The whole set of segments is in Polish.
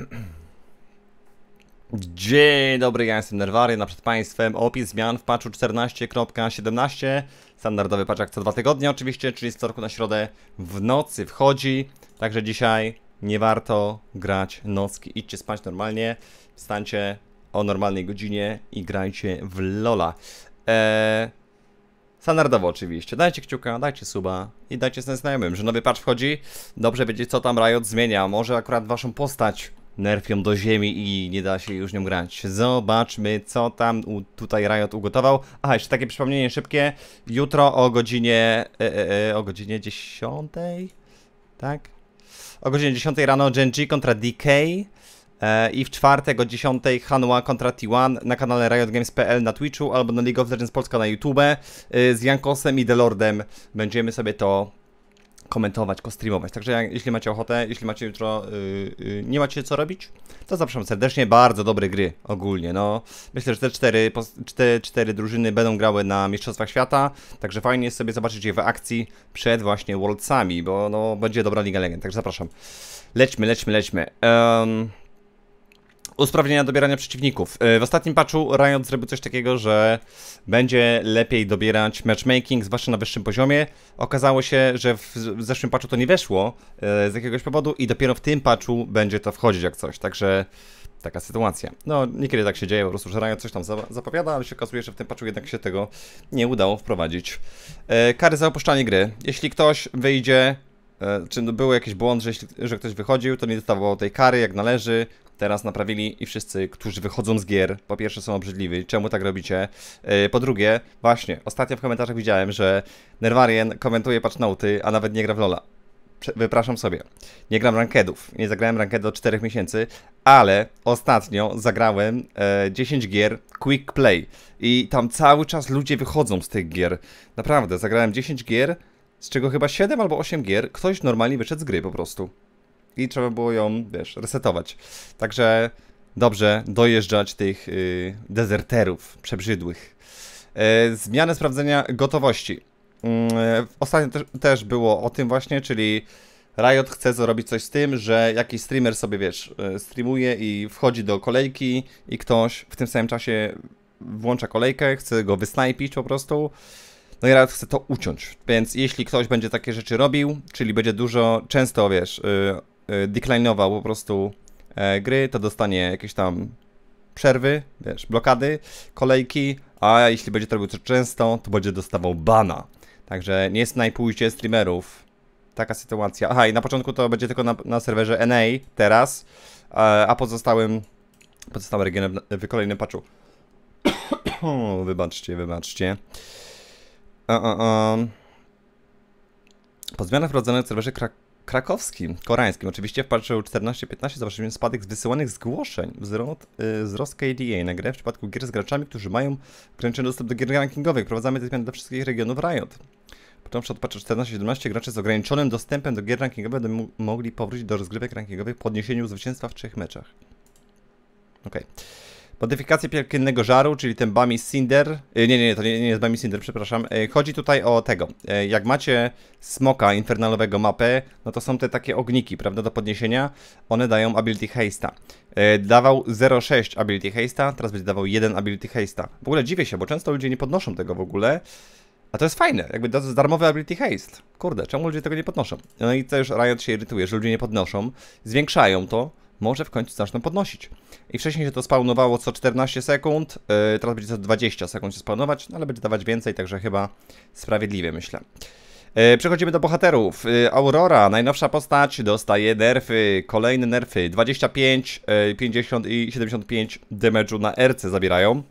Dzień dobry, ja jestem Nerwary, przed Państwem opis zmian w patchu 14.17 Standardowy patch jak co dwa tygodnie oczywiście, czyli z wtorku na środę w nocy wchodzi Także dzisiaj nie warto grać nocki, idźcie spać normalnie Wstańcie o normalnej godzinie i grajcie w Lola eee, Standardowo oczywiście, dajcie kciuka, dajcie suba i dajcie znać znajomym, że nowy patch wchodzi Dobrze wiedzieć co tam Riot zmienia, może akurat Waszą postać ją do ziemi i nie da się już nią grać. Zobaczmy, co tam u, tutaj Riot ugotował. Aha, jeszcze takie przypomnienie szybkie. Jutro o godzinie... E, e, e o godzinie 10? Tak? O godzinie 10 rano Genji kontra DK. E, I w czwartek o 10 Hanua kontra T1 na kanale riotgames.pl na Twitchu albo na League of Legends Polska na YouTube e, z Jankosem i Delordem. Będziemy sobie to komentować, kostreamować. Także jak, jeśli macie ochotę, jeśli macie jutro, yy, yy, nie macie co robić, to zapraszam serdecznie. Bardzo dobre gry ogólnie. No, myślę, że te cztery, te cztery drużyny będą grały na Mistrzostwach Świata, także fajnie jest sobie zobaczyć je w akcji przed właśnie Worldsami, bo no, będzie dobra Liga Legend. Także zapraszam. Lećmy, lećmy, lećmy. Um usprawnienia dobierania przeciwników. E, w ostatnim patchu Riot zrobił coś takiego, że będzie lepiej dobierać matchmaking, zwłaszcza na wyższym poziomie. Okazało się, że w zeszłym patchu to nie weszło e, z jakiegoś powodu i dopiero w tym patchu będzie to wchodzić jak coś, także taka sytuacja. No, niekiedy tak się dzieje, po prostu, że Riot coś tam zapowiada, ale się okazuje, że w tym patchu jednak się tego nie udało wprowadzić. E, kary za opuszczanie gry. Jeśli ktoś wyjdzie czy no, był jakiś błąd, że, że ktoś wychodził, to nie dostawał tej kary jak należy, Teraz naprawili i wszyscy, którzy wychodzą z gier, po pierwsze są obrzydliwi, czemu tak robicie? E, po drugie, właśnie, ostatnio w komentarzach widziałem, że Nerwarien komentuje patch noty, a nawet nie gra w Lola. Wypraszam sobie, nie gram rankedów, nie zagrałem rankedu od 4 miesięcy, ale ostatnio zagrałem e, 10 gier Quick Play i tam cały czas ludzie wychodzą z tych gier. Naprawdę, zagrałem 10 gier, z czego chyba 7 albo 8 gier, ktoś normalnie wyszedł z gry po prostu i trzeba było ją, wiesz, resetować. Także dobrze dojeżdżać tych yy, dezerterów przebrzydłych. Yy, zmianę sprawdzenia gotowości. Mm, e, ostatnio te też było o tym właśnie, czyli Riot chce zrobić coś z tym, że jakiś streamer sobie, wiesz, e, streamuje i wchodzi do kolejki i ktoś w tym samym czasie włącza kolejkę, chce go wysnajpić po prostu. No i Riot chce to uciąć, więc jeśli ktoś będzie takie rzeczy robił, czyli będzie dużo, często, wiesz, y, Y, declinował po prostu e, gry, to dostanie jakieś tam przerwy, wiesz, blokady, kolejki, a jeśli będzie to robił to często, to będzie dostawał bana. Także nie jest najpójście streamerów. Taka sytuacja. Aha, i na początku to będzie tylko na, na serwerze NA teraz, e, a pozostałym pozostałym regionem w, kolejnym patchu. wybaczcie, wybaczcie. Uh, uh, uh. Po zmianach wrodzonych w serwerze Krakowa krakowskim, koreańskim oczywiście w patrzył 14-15 zobaczyliśmy spadek z wysyłanych zgłoszeń, y, wzrost, wzrost KDA na grę w przypadku gier z graczami, którzy mają ograniczony dostęp do gier rankingowych. Wprowadzamy te zmiany dla wszystkich regionów Riot. Począwszy od patrzy 14-17 gracze z ograniczonym dostępem do gier rankingowych będą mogli powrócić do rozgrywek rankingowych po odniesieniu zwycięstwa w trzech meczach. Okej. Okay. Modyfikacje piekiennego żaru, czyli ten Bami Cinder. E, nie, nie, nie, to nie, nie jest Bami Cinder, przepraszam. E, chodzi tutaj o tego. E, jak macie smoka infernalowego mapę, no to są te takie ogniki, prawda, do podniesienia. One dają ability haste'a. Dawał 0,6 ability haste'a, teraz będzie dawał 1 ability haste'a. W ogóle dziwię się, bo często ludzie nie podnoszą tego w ogóle. A to jest fajne, jakby to jest darmowy ability haste. Kurde, czemu ludzie tego nie podnoszą? No i też Riot się irytuje, że ludzie nie podnoszą. Zwiększają to, może w końcu zaczną podnosić. I wcześniej się to spawnowało co 14 sekund, yy, teraz będzie co 20 sekund się spawnować, no ale będzie dawać więcej, także chyba sprawiedliwie myślę. Yy, przechodzimy do bohaterów. Yy, Aurora, najnowsza postać, dostaje nerfy, kolejne nerfy, 25, 50 y, i 75 damage'u na RC zabierają.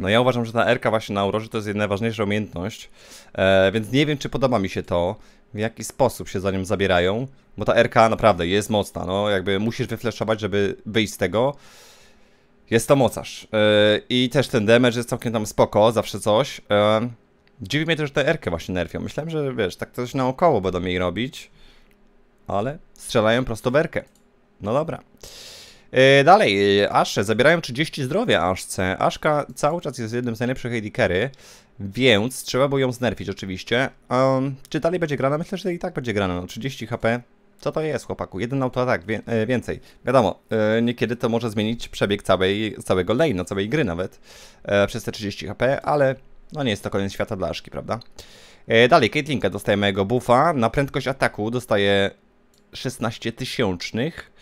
No ja uważam, że ta RK właśnie na uroży to jest jedna najważniejsza umiejętność, e, więc nie wiem, czy podoba mi się to, w jaki sposób się za nią zabierają, bo ta RK naprawdę jest mocna, no jakby musisz wyfleszować, żeby wyjść z tego. Jest to mocarz. E, I też ten damage jest całkiem tam spoko, zawsze coś. E, dziwi mnie też, że tę RK właśnie nerfią. Myślałem, że wiesz, tak coś naokoło będą jej robić, ale strzelają prosto w RK. No dobra. E, dalej, e, Asze zabierają 30 zdrowia Aszce Aszka cały czas jest jednym z najlepszych AD więc trzeba było ją znerfić oczywiście. Um, czy dalej będzie grana? Myślę, że i tak będzie grana. No, 30 HP, co to jest chłopaku? Jeden autoatak, wie, e, więcej. Wiadomo, niekiedy to może zmienić przebieg całej, całego lane, no, całej gry nawet, przez te 30 HP, ale no nie jest to koniec świata dla Aszki, prawda? Dalej, Caitlinka dostaje mojego buffa, na prędkość ataku dostaje 16 tysiącznych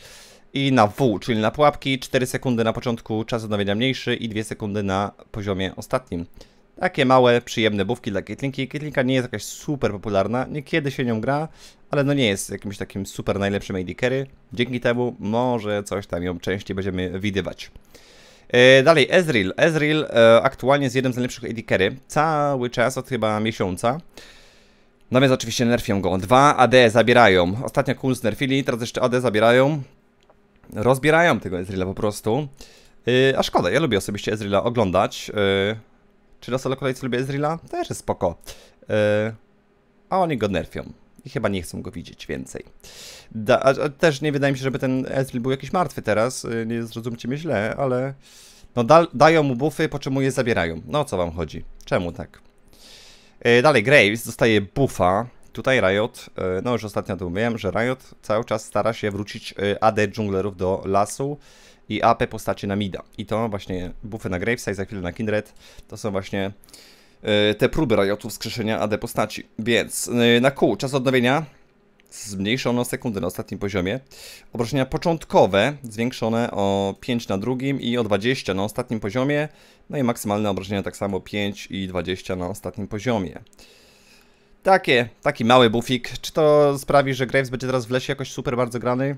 i na W, czyli na pułapki 4 sekundy na początku, czas odnowienia mniejszy i 2 sekundy na poziomie ostatnim. Takie małe, przyjemne bówki dla Caitlinki. Caitlinka nie jest jakaś super popularna, niekiedy się nią gra, ale no nie jest jakimś takim super najlepszym AD carry. Dzięki temu może coś tam ją częściej będziemy widywać. E, dalej, Ezreal. Ezreal e, aktualnie jest jednym z najlepszych AD carry. Cały czas, od chyba miesiąca. Natomiast oczywiście nerfią go. Dwa AD zabierają. Ostatnio Kun cool znerfili, teraz jeszcze AD zabierają rozbierają tego Ezreala po prostu. Yy, a szkoda, ja lubię osobiście Ezreala oglądać. Yy, czy na solo kolejce lubię Ezreala? Też jest spoko. Yy, a oni go nerfią. I chyba nie chcą go widzieć więcej. Da, a, a też nie wydaje mi się, żeby ten Ezreal był jakiś martwy teraz. Yy, nie zrozumcie mnie źle, ale... No da, dają mu buffy, po czym mu je zabierają. No o co wam chodzi? Czemu tak? Yy, dalej, Graves dostaje buffa Tutaj Riot, e, no już ostatnio to mówiłem, że Riot cały czas stara się wrócić e, AD dżunglerów do lasu i AP postaci na mida. I to właśnie buffy na Gravesa i za chwilę na Kindred, to są właśnie e, te próby Riotu wskrzeszenia AD postaci. Więc na kół czas odnowienia zmniejszono sekundy na ostatnim poziomie. Obrażenia początkowe zwiększone o 5 na drugim i o 20 na ostatnim poziomie. No i maksymalne obrażenia tak samo 5 i 20 na ostatnim poziomie. Takie, taki mały bufik. Czy to sprawi, że Graves będzie teraz w lesie jakoś super bardzo grany?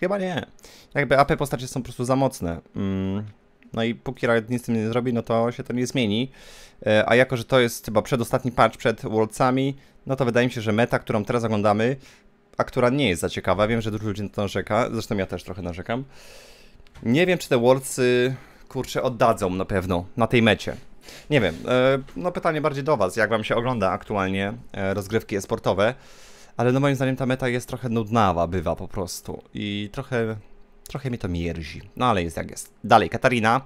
Chyba nie. Jakby AP postacie są po prostu za mocne. Mm. No i póki Riot nic z tym nie zrobi, no to się to nie zmieni. E, a jako, że to jest chyba przedostatni patch przed Worldsami, no to wydaje mi się, że meta, którą teraz oglądamy, a która nie jest za ciekawa, wiem, że dużo ludzi na to narzeka, zresztą ja też trochę narzekam. Nie wiem, czy te Worldsy, kurczę, oddadzą na pewno na tej mecie. Nie wiem, e, no pytanie bardziej do Was, jak Wam się ogląda aktualnie e, rozgrywki e-sportowe, ale no moim zdaniem ta meta jest trochę nudnawa, bywa po prostu i trochę, trochę mi to mierzi, no ale jest jak jest. Dalej, Katarina.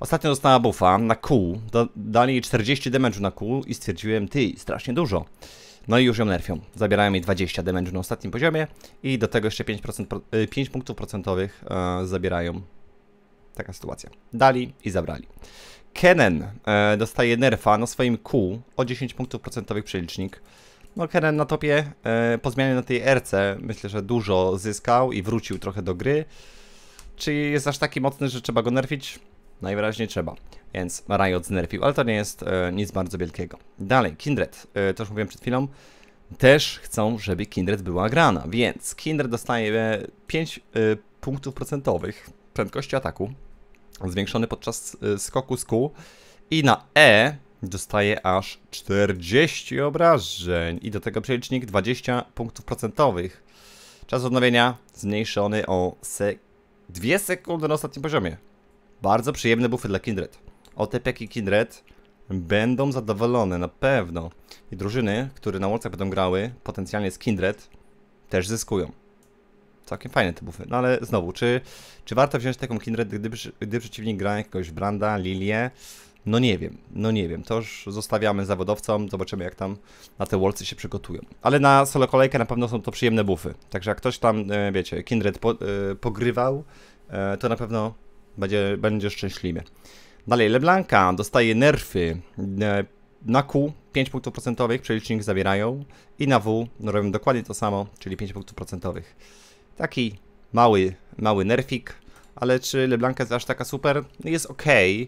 Ostatnio dostała buffa na kół, dali jej 40 damage na kół i stwierdziłem, ty, strasznie dużo. No i już ją nerfią. Zabierają jej 20 damage na ostatnim poziomie i do tego jeszcze 5%, 5 e, punktów procentowych e, zabierają. Taka sytuacja. Dali i zabrali. Kenen e, dostaje nerfa na swoim Q o 10 punktów procentowych przelicznik. No Kenen na topie e, po zmianie na tej RC myślę, że dużo zyskał i wrócił trochę do gry. Czy jest aż taki mocny, że trzeba go nerfić? Najwyraźniej trzeba, więc Riot znerfił, ale to nie jest e, nic bardzo wielkiego. Dalej, Kindred, e, to już mówiłem przed chwilą, też chcą, żeby Kindred była grana, więc Kindred dostaje 5 e, punktów procentowych prędkości ataku, zwiększony podczas y, skoku z kół. I na E dostaje aż 40 obrażeń i do tego przelicznik 20 punktów procentowych. Czas odnowienia zmniejszony o 2 sekundy na ostatnim poziomie. Bardzo przyjemne buffy dla Kindred. OTP i Kindred będą zadowolone na pewno. I drużyny, które na łącach będą grały potencjalnie z Kindred też zyskują. Całkiem fajne te buffy. No ale znowu, czy, czy warto wziąć taką Kindred, gdy, gdy przeciwnik gra jakiegoś Branda, Lilię? No nie wiem, no nie wiem. To już zostawiamy zawodowcom, zobaczymy jak tam na te wolcy się przygotują. Ale na solo kolejkę na pewno są to przyjemne buffy. Także jak ktoś tam, e, wiecie, Kindred po, e, pogrywał, e, to na pewno będzie, będzie szczęśliwy. Dalej, Leblanca dostaje nerfy na Q 5 punktów procentowych, przelicznik zawierają i na W no robią dokładnie to samo, czyli 5 punktów procentowych. Taki mały, mały nerfik, ale czy LeBlanc jest aż taka super? Jest ok. Eee,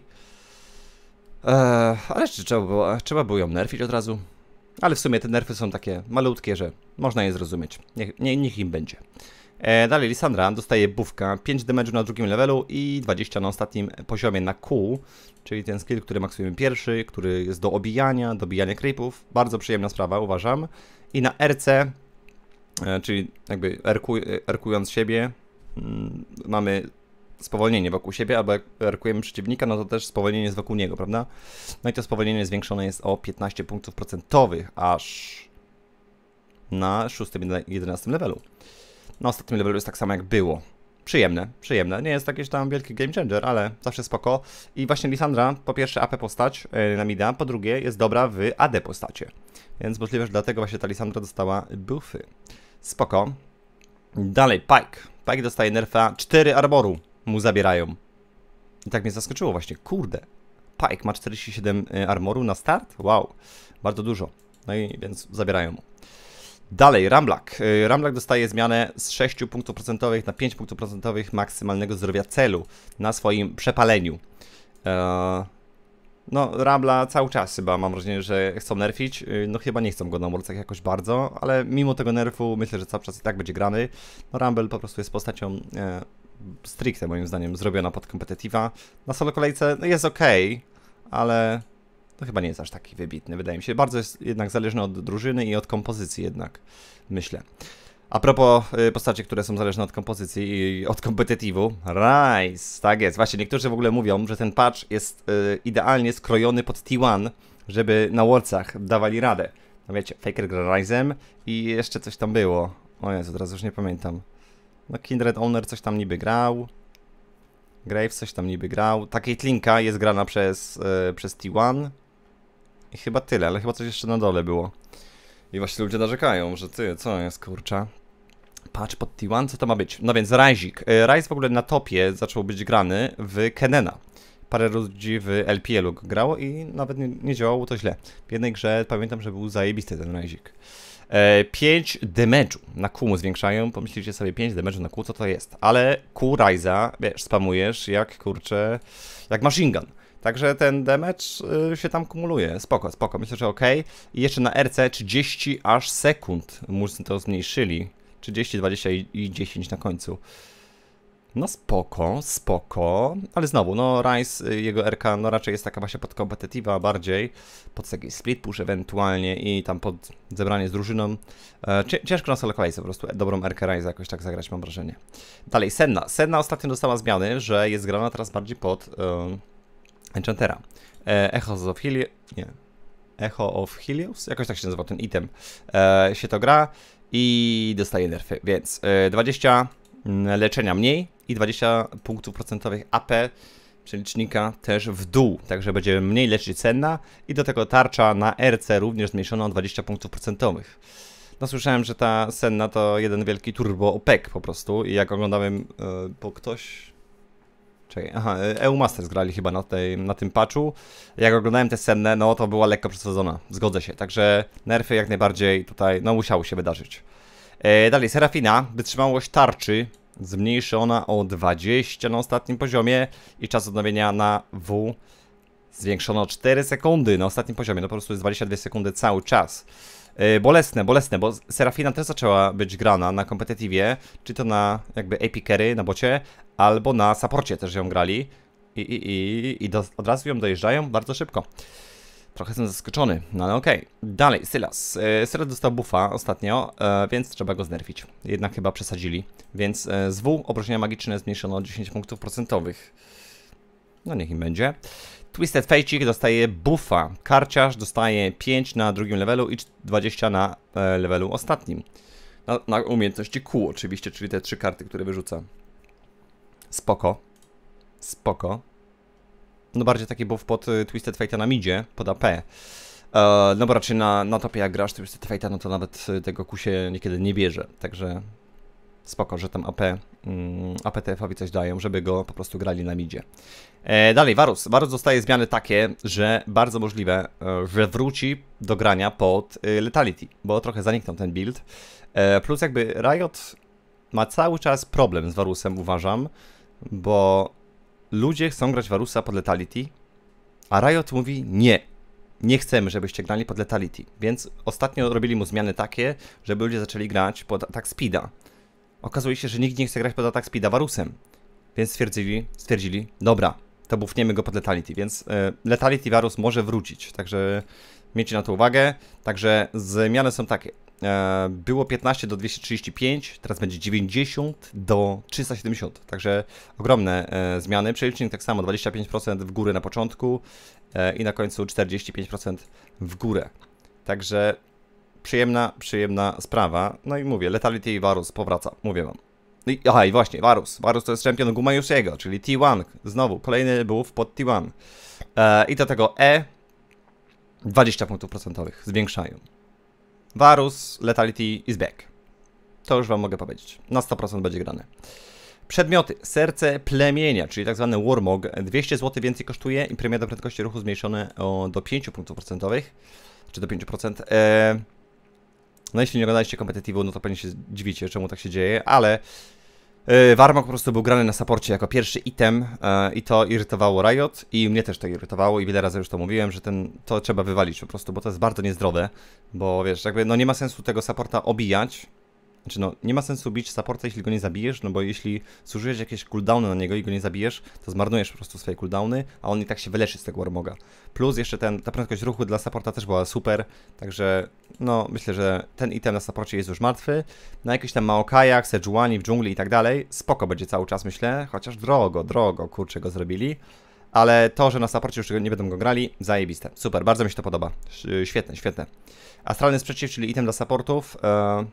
ale czy trzeba było, trzeba było ją nerfić od razu? Ale w sumie te nerfy są takie malutkie, że można je zrozumieć. Niech, nie, niech im będzie. Eee, dalej Lisandra dostaje buffka, 5 damage na drugim levelu i 20 na ostatnim poziomie na Q, czyli ten skill, który maksujemy pierwszy, który jest do obijania, dobijania creepów. Bardzo przyjemna sprawa, uważam. I na RC E, czyli jakby erkując siebie mm, mamy spowolnienie wokół siebie, albo jak erkujemy przeciwnika, no to też spowolnienie jest wokół niego, prawda? No i to spowolnienie zwiększone jest o 15 punktów procentowych, aż na 6 i 11 levelu. Na ostatnim levelu jest tak samo jak było. Przyjemne, przyjemne. Nie jest jakiś tam wielki game changer, ale zawsze spoko. I właśnie Lisandra, po pierwsze AP postać yy, e, na mida, po drugie jest dobra w AD postacie. Więc możliwe, że dlatego właśnie ta Lisandra dostała buffy. Spoko. Dalej, Pike. Pike dostaje nerfa. Cztery armoru mu zabierają. I tak mnie zaskoczyło właśnie. Kurde. Pike ma 47 y, armoru na start? Wow. Bardzo dużo. No i więc zabierają mu. Dalej, Ramblak. Y, Ramblak dostaje zmianę z 6 punktów procentowych na 5 punktów procentowych maksymalnego zdrowia celu na swoim przepaleniu. Eee, no, Rabla cały czas chyba mam wrażenie, że chcą nerfić. Y, no chyba nie chcą go na morcach jakoś bardzo, ale mimo tego nerfu myślę, że cały czas i tak będzie grany. No Rumble po prostu jest postacią e, stricte moim zdaniem zrobiona pod kompetitiva. Na solo kolejce no, jest ok, ale to chyba nie jest aż taki wybitny, wydaje mi się. Bardzo jest jednak zależny od drużyny i od kompozycji jednak, myślę. A propos y, postaci, które są zależne od kompozycji i od kompetitivu, Rise, tak jest. Właśnie, niektórzy w ogóle mówią, że ten patch jest y, idealnie skrojony pod T1, żeby na Worldsach dawali radę. No wiecie, Faker gra Rise'em i jeszcze coś tam było. O Jezu, teraz już nie pamiętam. No Kindred Owner coś tam niby grał. Graves coś tam niby grał. Ta Caitlinka jest grana przez, y, przez T1. I chyba tyle, ale chyba coś jeszcze na dole było. I właśnie ludzie narzekają, że ty, co jest kurcza? Patch pod T1, co to ma być? No więc Rajzik. E, Rajz w ogóle na topie zaczął być grany w Kenena. Parę ludzi w LPL-u grało i nawet nie, nie działało to źle. W jednej grze pamiętam, że był zajebisty ten Rajzik. 5 e, damage'u na Q mu zwiększają, pomyślicie sobie 5 damage'u na Q, co to jest? Ale Q Ryza, wiesz, spamujesz jak, kurczę, jak machine gun. Także ten damage y, się tam kumuluje. Spoko, spoko. Myślę, że ok. I jeszcze na RC 30 aż sekund murzy to zmniejszyli. 30, 20 i 10 na końcu. No spoko, spoko, ale znowu, no Rice, y, jego RK, no raczej jest taka właśnie podkompetitywa bardziej, pod taki split push ewentualnie i tam pod zebranie z drużyną. E, ciężko na solo kolejce po prostu dobrą RK Rice jakoś tak zagrać, mam wrażenie. Dalej, Senna. Senna ostatnio dostała zmiany, że jest grana teraz bardziej pod... Yy Enchantera. E, Echoes of Helios... Nie. Echo of Helios? Jakoś tak się nazywa ten item. E, się to gra i dostaje nerfy, więc 20 e, mm, leczenia mniej i 20 punktów procentowych AP przelicznika też w dół, także będzie mniej leczyć cenna i do tego tarcza na RC również zmniejszona o 20 punktów procentowych. No słyszałem, że ta senna to jeden wielki turbo opek po prostu i jak oglądałem, bo e, ktoś Czekaj, aha, EU e Masters grali chyba na, tej, na tym patchu. Jak oglądałem te sceny, no to była lekko przesadzona, zgodzę się. Także nerfy jak najbardziej tutaj, no musiały się wydarzyć. E, dalej, Serafina, wytrzymałość tarczy zmniejszona o 20 na ostatnim poziomie i czas odnowienia na W zwiększono o 4 sekundy na ostatnim poziomie, no po prostu jest 22 sekundy cały czas. E, bolesne, bolesne, bo Serafina też zaczęła być grana na kompetitywie, czy to na jakby AP carry na bocie, albo na saporcie też ją grali i, i, i, i do, od razu ją dojeżdżają bardzo szybko. Trochę jestem zaskoczony, no ale okej. Okay. Dalej, Sylas. E, Sylas dostał buffa ostatnio, e, więc trzeba go znerfić. Jednak chyba przesadzili. Więc z W obrażenia magiczne zmniejszono o 10 punktów procentowych. No niech im będzie. Twisted Fejcik dostaje buffa. Karciarz dostaje 5 na drugim levelu i 20 na e, levelu ostatnim. Na, na umiejętności Q oczywiście, czyli te trzy karty, które wyrzuca. Spoko. Spoko. No bardziej taki buff pod e, Twisted Fate'a na midzie, pod AP. E, no bo raczej na, na topie jak grasz Twisted Fate'a, no to nawet e, tego kusie niekiedy nie bierze. Także spoko, że tam AP, mm, APTF-owi coś dają, żeby go po prostu grali na midzie. E, dalej, Varus. Varus dostaje zmiany takie, że bardzo możliwe, e, że wróci do grania pod e, Letality, bo trochę zaniknął ten build. E, plus jakby Riot ma cały czas problem z Varusem, uważam, bo ludzie chcą grać Varusa pod Letality, a Riot mówi nie, nie chcemy, żebyście grali pod Letality. Więc ostatnio robili mu zmiany takie, żeby ludzie zaczęli grać pod tak Speeda. Okazuje się, że nikt nie chce grać pod atak speeda Varusem. Więc stwierdzili, stwierdzili, dobra, to bufniemy go pod Letality, więc y, e, Letality Varus może wrócić, także miejcie na to uwagę. Także zmiany są takie. E, było 15 do 235, teraz będzie 90 do 370, także ogromne e, zmiany. Przelicznik tak samo, 25% w górę na początku e, i na końcu 45% w górę. Także przyjemna, przyjemna sprawa. No i mówię, Letality i Varus powraca, mówię wam. I, aha, i właśnie, Varus. Varus to jest champion Gumayushiego, czyli T1. Znowu, kolejny był pod T1. E, I do tego E 20 punktów procentowych zwiększają. Varus, Letality is back. To już wam mogę powiedzieć. Na 100% będzie grane. Przedmioty. Serce plemienia, czyli tak zwany Warmog. 200 zł więcej kosztuje i premia do prędkości ruchu zmniejszone o, do 5 punktów procentowych. Czy do 5%. E, no jeśli nie oglądaliście kompetitywu, no to pewnie się dziwicie, czemu tak się dzieje, ale yy, e, Warmok po prostu był grany na saporcie jako pierwszy item yy, i to irytowało Riot i mnie też to irytowało i wiele razy już to mówiłem, że ten, to trzeba wywalić po prostu, bo to jest bardzo niezdrowe, bo wiesz, jakby no nie ma sensu tego saporta obijać, znaczy no, nie ma sensu bić supporta, jeśli go nie zabijesz, no bo jeśli zużyjesz jakieś cooldowny na niego i go nie zabijesz, to zmarnujesz po prostu swoje cooldowny, a on i tak się wyleczy z tego Warmoga. Plus jeszcze ten, ta prędkość ruchu dla supporta też była super, także no myślę, że ten item na supporcie jest już martwy. Na jakichś tam Maokajach, Sejuani w dżungli i tak dalej, spoko będzie cały czas myślę, chociaż drogo, drogo, kurczę go zrobili. Ale to, że na supporcie już nie będą go grali, zajebiste. Super, bardzo mi się to podoba. Świetne, świetne. Astralny sprzeciw, czyli item dla supportów. Yy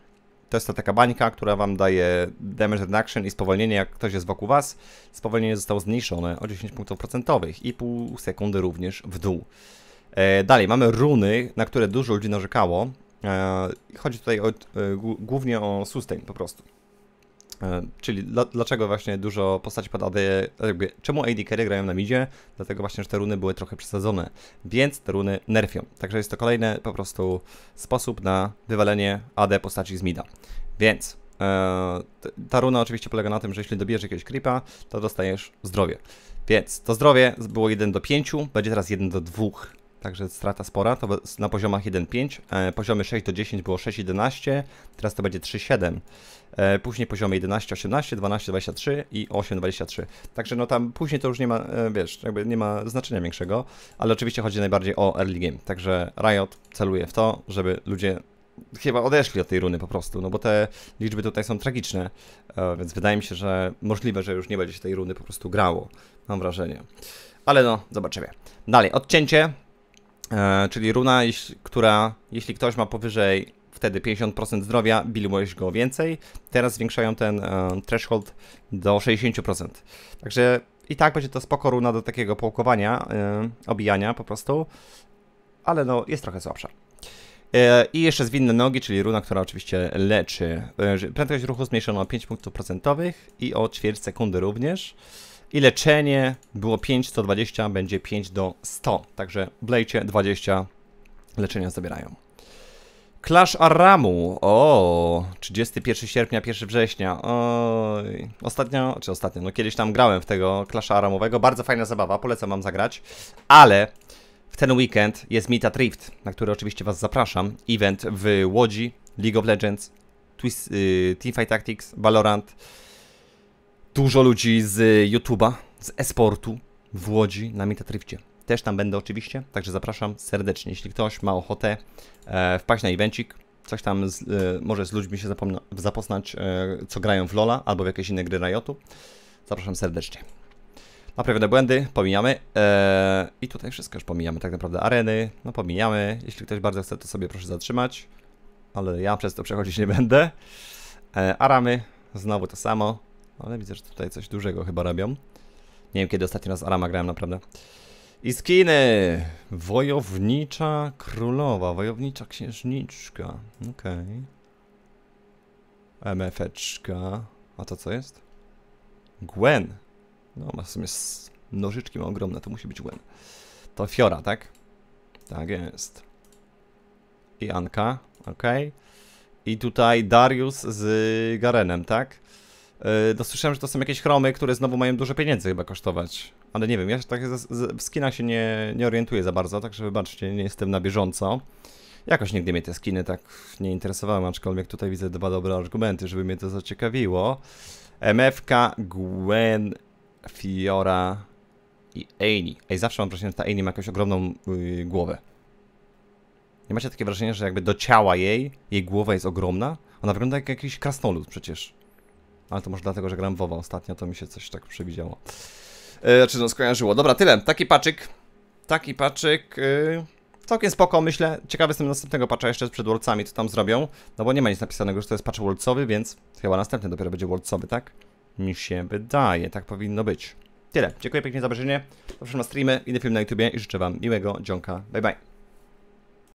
to jest ta taka bańka, która wam daje damage reduction i spowolnienie, jak ktoś jest wokół was. Spowolnienie zostało zmniejszone o 10 punktów procentowych i pół sekundy również w dół. E, dalej, mamy runy, na które dużo ludzi narzekało. E, chodzi tutaj o, e, głównie o sustain po prostu. E, czyli dlaczego właśnie dużo postaci padaje, jakby czemu AD Carry grają na midzie? Dlatego właśnie, że te runy były trochę przesadzone, więc te runy nerfią. Także jest to kolejny po prostu sposób na wywalenie AD postaci z mida. Więc e, ta runa oczywiście polega na tym, że jeśli dobierzesz jakiegoś creepa, to dostajesz zdrowie. Więc to zdrowie było 1 do 5, będzie teraz 1 do 2. Także strata spora, to na poziomach 1,5, e, poziomy 6 do 10 było 6,11, teraz to będzie 3,7. E, później poziomy 11, 18, 12, 23 i 8, 23. Także no tam później to już nie ma, e, wiesz, jakby nie ma znaczenia większego, ale oczywiście chodzi najbardziej o early game. Także Riot celuje w to, żeby ludzie chyba odeszli od tej runy po prostu, no bo te liczby tutaj są tragiczne, e, więc wydaje mi się, że możliwe, że już nie będzie się tej runy po prostu grało. Mam wrażenie. Ale no, zobaczymy. Dalej, odcięcie, czyli runa, która, jeśli ktoś ma powyżej wtedy 50% zdrowia, biliłeś go więcej, teraz zwiększają ten e, threshold do 60%. Także i tak będzie to spoko runa do takiego połkowania, e, obijania po prostu, ale no jest trochę słabsza. E, I jeszcze zwinne nogi, czyli runa, która oczywiście leczy. Prędkość ruchu zmniejszono o 5 punktów procentowych i o ćwierć sekundy również. I leczenie było 5 do 20, będzie 5 do 100. Także blejcie 20 leczenia zabierają. Clash Aramu, O, 31 sierpnia, 1 września. Oj. Ostatnio, czy ostatnio, no kiedyś tam grałem w tego Clash Aramowego. Bardzo fajna zabawa, polecam wam zagrać. Ale w ten weekend jest Mita Drift, na który oczywiście was zapraszam. Event w Łodzi, League of Legends, Twist, y, Teamfight Tactics, Valorant. Dużo ludzi z YouTube'a, z esportu w Łodzi na Mita Riftie też tam będę oczywiście, także zapraszam serdecznie. Jeśli ktoś ma ochotę e, wpaść na evencik, coś tam z, e, może z ludźmi się zapoznać, e, co grają w Lola albo w jakieś inne gry Riotu, zapraszam serdecznie. Naprawione błędy, pomijamy. E, I tutaj wszystko już pomijamy, tak naprawdę areny, no pomijamy. Jeśli ktoś bardzo chce, to sobie proszę zatrzymać. Ale ja przez to przechodzić nie będę. E, aramy, znowu to samo. Ale widzę, że tutaj coś dużego chyba robią. Nie wiem, kiedy ostatni raz Arama grałem naprawdę. I skiny! Wojownicza królowa, wojownicza księżniczka. Okej. Okay. MF-eczka. A to co jest? Gwen. No, ma w sumie nożyczki ma ogromne, to musi być Gwen. To Fiora, tak? Tak jest. I Anka, okej. Okay. I tutaj Darius z Garenem, tak? Dosłyszałem, y, no, że to są jakieś chromy, które znowu mają dużo pieniędzy chyba kosztować. Ale nie wiem, ja się tak w skinach się nie, nie orientuję za bardzo, także wybaczcie, nie jestem na bieżąco. Jakoś nigdy mnie te skiny tak nie interesowały, aczkolwiek tutaj widzę dwa dobre argumenty, żeby mnie to zaciekawiło. MFK, Gwen, Fiora i Amy. Ej, zawsze mam wrażenie, że ta Amy ma jakąś ogromną yy, głowę. Nie macie takie wrażenie, że jakby do ciała jej, jej głowa jest ogromna? Ona wygląda jak jakiś krasnolud przecież. Ale to może dlatego, że gram WoWa ostatnio, to mi się coś tak przewidziało. Yy, znaczy, no, skojarzyło. Dobra, tyle. Taki paczyk. Taki paczyk. Yy, całkiem spoko, myślę. Ciekawy jestem następnego patcha jeszcze przed Worldsami, co tam zrobią. No bo nie ma nic napisanego, że to jest patch Worldsowy, więc chyba następny dopiero będzie Worldsowy, tak? Mi się wydaje, tak powinno być. Tyle. Dziękuję pięknie za obejrzenie. Zapraszam na streamy, inny film na YouTubie i życzę Wam miłego dzionka. Bye, bye.